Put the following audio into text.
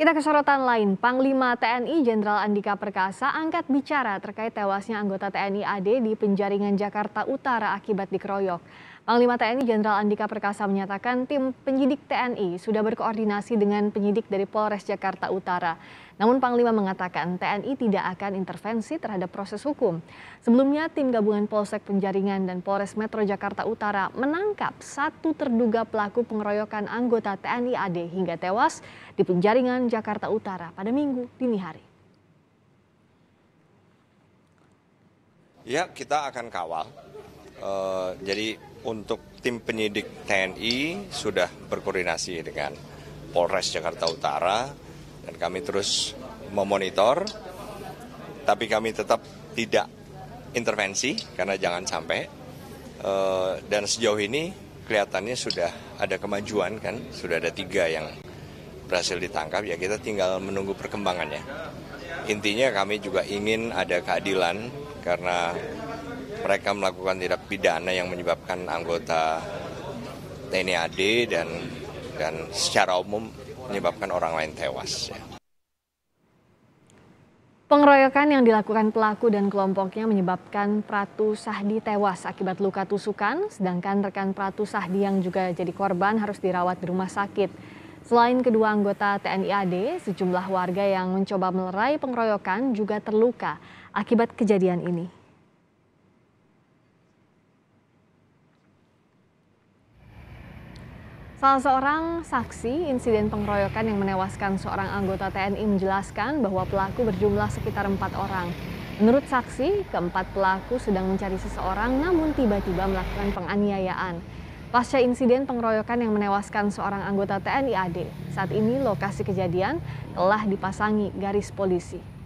Kita ke sorotan lain, Panglima TNI Jenderal Andika Perkasa angkat bicara terkait tewasnya anggota TNI AD di penjaringan Jakarta Utara akibat dikeroyok. Panglima TNI Jenderal Andika Perkasa menyatakan tim penyidik TNI sudah berkoordinasi dengan penyidik dari Polres Jakarta Utara. Namun Panglima mengatakan TNI tidak akan intervensi terhadap proses hukum. Sebelumnya tim gabungan Polsek Penjaringan dan Polres Metro Jakarta Utara menangkap satu terduga pelaku pengeroyokan anggota TNI AD hingga tewas di Penjaringan Jakarta Utara pada Minggu dini hari. Ya, kita akan kawal. Uh, jadi untuk tim penyidik TNI sudah berkoordinasi dengan Polres Jakarta Utara dan kami terus memonitor tapi kami tetap tidak intervensi karena jangan sampai eh, dan sejauh ini kelihatannya sudah ada kemajuan kan sudah ada tiga yang berhasil ditangkap ya kita tinggal menunggu perkembangannya intinya kami juga ingin ada keadilan karena mereka melakukan tindak pidana yang menyebabkan anggota TNI AD dan dan secara umum menyebabkan orang lain tewas. Ya. Pengeroyokan yang dilakukan pelaku dan kelompoknya menyebabkan Pratu Sahdi tewas akibat luka tusukan, sedangkan rekan Pratu Sahdi yang juga jadi korban harus dirawat di rumah sakit. Selain kedua anggota TNI AD, sejumlah warga yang mencoba melerai pengeroyokan juga terluka akibat kejadian ini. Salah seorang saksi insiden pengeroyokan yang menewaskan seorang anggota TNI menjelaskan bahwa pelaku berjumlah sekitar empat orang. Menurut saksi, keempat pelaku sedang mencari seseorang namun tiba-tiba melakukan penganiayaan. Pasca insiden pengeroyokan yang menewaskan seorang anggota TNI AD, saat ini lokasi kejadian telah dipasangi garis polisi.